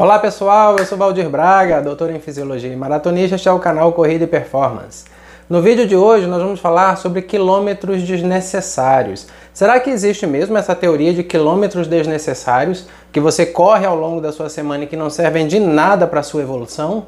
Olá pessoal, eu sou Valdir Braga, doutor em Fisiologia e maratonista, este é o canal Corrida e Performance. No vídeo de hoje nós vamos falar sobre quilômetros desnecessários. Será que existe mesmo essa teoria de quilômetros desnecessários que você corre ao longo da sua semana e que não servem de nada para a sua evolução?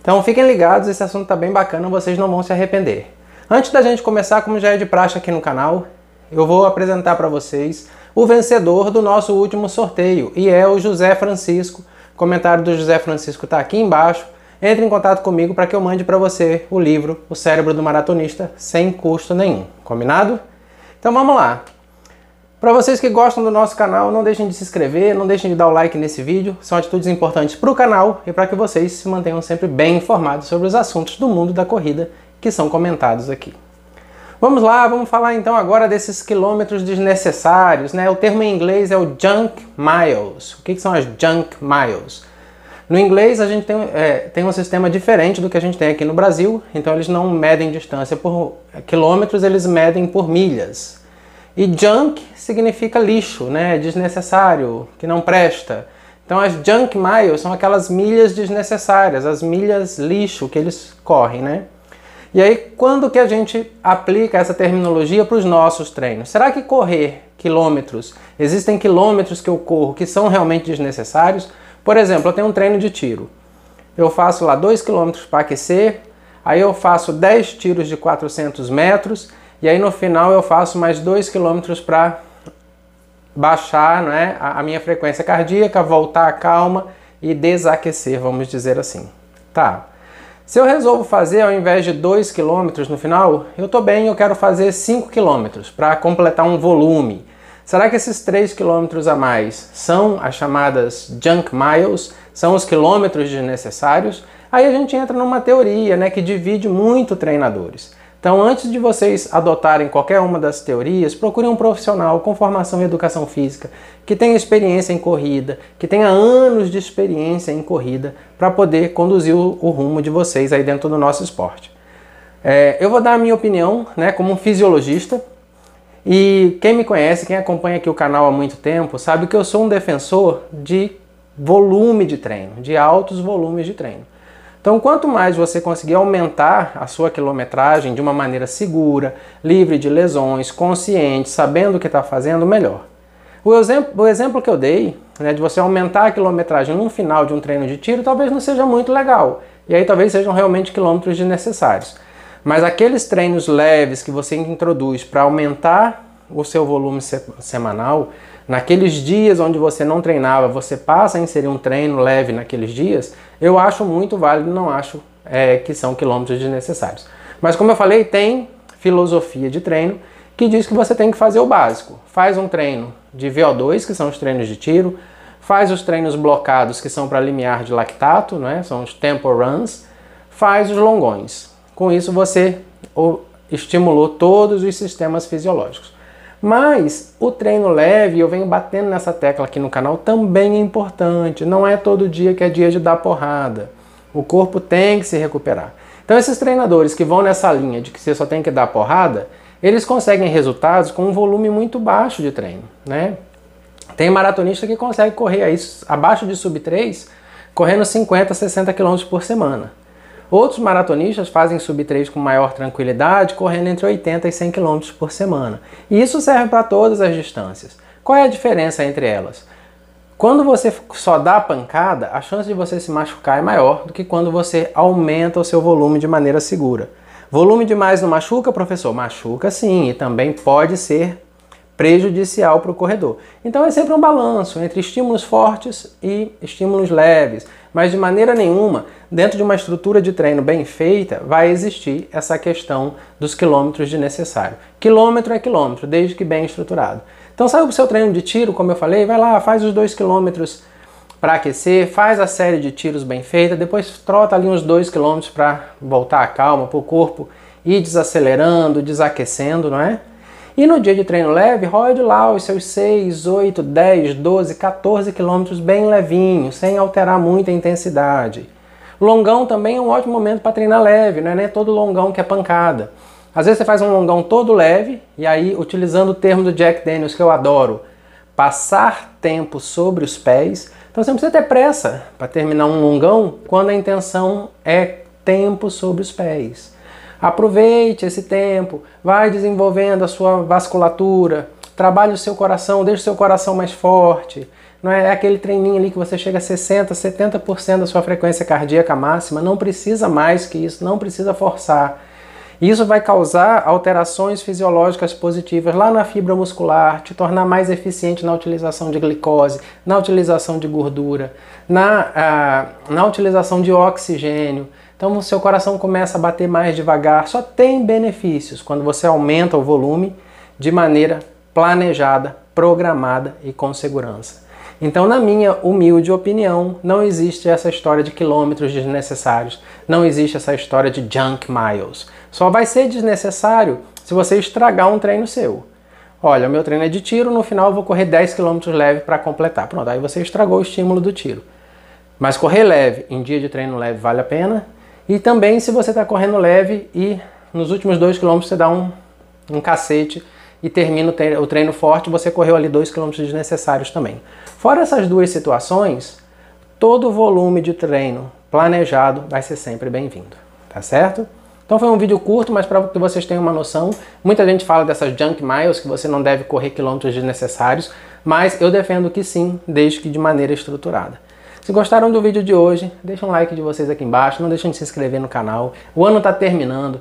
Então fiquem ligados, esse assunto está bem bacana, vocês não vão se arrepender. Antes da gente começar, como já é de praxe aqui no canal, eu vou apresentar para vocês o vencedor do nosso último sorteio, e é o José Francisco. O comentário do José Francisco está aqui embaixo. Entre em contato comigo para que eu mande para você o livro O Cérebro do Maratonista sem custo nenhum. Combinado? Então vamos lá. Para vocês que gostam do nosso canal, não deixem de se inscrever, não deixem de dar o like nesse vídeo. São atitudes importantes para o canal e para que vocês se mantenham sempre bem informados sobre os assuntos do mundo da corrida que são comentados aqui. Vamos lá, vamos falar então agora desses quilômetros desnecessários, né? O termo em inglês é o junk miles. O que, que são as junk miles? No inglês, a gente tem, é, tem um sistema diferente do que a gente tem aqui no Brasil, então eles não medem distância por quilômetros, eles medem por milhas. E junk significa lixo, né? É desnecessário, que não presta. Então as junk miles são aquelas milhas desnecessárias, as milhas lixo que eles correm, né? E aí, quando que a gente aplica essa terminologia para os nossos treinos? Será que correr quilômetros, existem quilômetros que eu corro que são realmente desnecessários? Por exemplo, eu tenho um treino de tiro. Eu faço lá 2 km para aquecer, aí eu faço 10 tiros de 400 metros, e aí no final eu faço mais 2 km para baixar né, a, a minha frequência cardíaca, voltar à calma e desaquecer, vamos dizer assim. Tá. Se eu resolvo fazer ao invés de 2 km no final, eu estou bem, eu quero fazer 5 km para completar um volume. Será que esses 3 km a mais são as chamadas junk miles, são os quilômetros desnecessários? Aí a gente entra numa teoria né, que divide muito treinadores. Então, antes de vocês adotarem qualquer uma das teorias, procurem um profissional com formação em educação física, que tenha experiência em corrida, que tenha anos de experiência em corrida, para poder conduzir o, o, rumo de vocês aí dentro do nosso esporte. É, eu vou dar a minha opinião, né, como um fisiologista, e quem me conhece, quem acompanha aqui o canal há muito tempo, sabe que eu sou um defensor de volume de treino, de altos volumes de treino. Então, quanto mais você conseguir aumentar a sua quilometragem de uma maneira segura, livre de lesões, consciente, sabendo o que está fazendo, melhor. O exemplo, o exemplo que eu dei, né, de você aumentar a quilometragem no final de um treino de tiro, talvez não seja muito legal. E aí talvez sejam realmente quilômetros desnecessários. Mas aqueles treinos leves que você introduz para aumentar o seu volume semanal, naqueles dias onde você não treinava, você passa a inserir um treino leve naqueles dias, eu acho muito válido, não acho é, que são quilômetros desnecessários. Mas como eu falei, tem filosofia de treino que diz que você tem que fazer o básico. Faz um treino de VO2, que são os treinos de tiro, faz os treinos blocados, que são para limiar de lactato, né? são os tempo runs, faz os longões. Com isso você estimulou todos os sistemas fisiológicos. Mas o treino leve, eu venho batendo nessa tecla aqui no canal, também é importante. Não é todo dia que é dia de dar porrada. O corpo tem que se recuperar. Então, esses treinadores que vão nessa linha de que você só tem que dar porrada, eles conseguem resultados com um volume muito baixo de treino, né? Tem maratonista que consegue correr aí abaixo de sub 3, correndo 50, 60 km por semana. Outros maratonistas fazem sub-3 com maior tranquilidade, correndo entre 80 e 100 km por semana. E isso serve para todas as distâncias. Qual é a diferença entre elas? Quando você só dá pancada, a chance de você se machucar é maior do que quando você aumenta o seu volume de maneira segura. Volume demais não machuca, professor? Machuca sim, e também pode ser prejudicial para o corredor. Então é sempre um balanço entre estímulos fortes e estímulos leves, mas de maneira nenhuma, dentro de uma estrutura de treino bem feita, vai existir essa questão dos quilômetros de necessário. Quilômetro é quilômetro, desde que bem estruturado. Então saiu o seu treino de tiro, como eu falei, vai lá, faz os dois quilômetros para aquecer, faz a série de tiros bem feita, depois trota ali uns dois quilômetros para voltar a calma, para o corpo ir desacelerando, desaquecendo, não é? E no dia de treino leve, rode lá os seus 6, 8, 10, 12, 14 quilômetros bem levinho, sem alterar muito a intensidade. Longão também é um ótimo momento para treinar leve, não é nem todo longão que é pancada. Às vezes você faz um longão todo leve, e aí, utilizando o termo do Jack Daniels que eu adoro, passar tempo sobre os pés. Então você não precisa ter pressa para terminar um longão quando a intenção é tempo sobre os pés. Aproveite esse tempo, vai desenvolvendo a sua vasculatura, trabalhe o seu coração, deixe o seu coração mais forte. Não é? é aquele treininho ali que você chega a 60, 70% da sua frequência cardíaca máxima, não precisa mais que isso, não precisa forçar. Isso vai causar alterações fisiológicas positivas lá na fibra muscular, te tornar mais eficiente na utilização de glicose, na utilização de gordura, na, ah, na utilização de oxigênio, então o seu coração começa a bater mais devagar. Só tem benefícios quando você aumenta o volume de maneira planejada, programada e com segurança. Então, na minha humilde opinião, não existe essa história de quilômetros desnecessários, não existe essa história de junk miles. Só vai ser desnecessário se você estragar um treino seu. Olha, o meu treino é de tiro, no final eu vou correr 10 km leve para completar. Pronto, aí você estragou o estímulo do tiro. Mas correr leve em dia de treino leve vale a pena? E também se você está correndo leve e nos últimos dois quilômetros você dá um, um cacete e termina o treino, o treino forte, você correu ali dois quilômetros desnecessários também. Fora essas duas situações, todo volume de treino planejado vai ser sempre bem-vindo, tá certo? Então foi um vídeo curto, mas para que vocês tenham uma noção, muita gente fala dessas junk miles, que você não deve correr quilômetros desnecessários, mas eu defendo que sim, desde que de maneira estruturada. Se gostaram do vídeo de hoje, deixa um like de vocês aqui embaixo, não deixem de se inscrever no canal. O ano está terminando.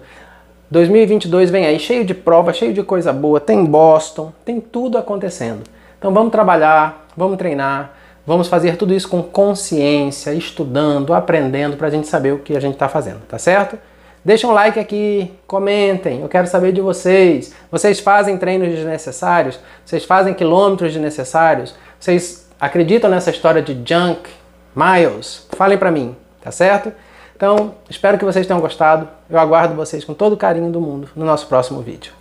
2022 vem aí cheio de prova, cheio de coisa boa, tem Boston, tem tudo acontecendo. Então vamos trabalhar, vamos treinar, vamos fazer tudo isso com consciência, estudando, aprendendo para a gente saber o que a gente está fazendo, tá certo? Deixa um like aqui, comentem, eu quero saber de vocês. Vocês fazem treinos desnecessários? Vocês fazem quilômetros desnecessários? Vocês acreditam nessa história de junk, miles. Falem para mim, tá certo? Então, espero que vocês tenham gostado. Eu aguardo vocês com todo o carinho do mundo no nosso próximo vídeo.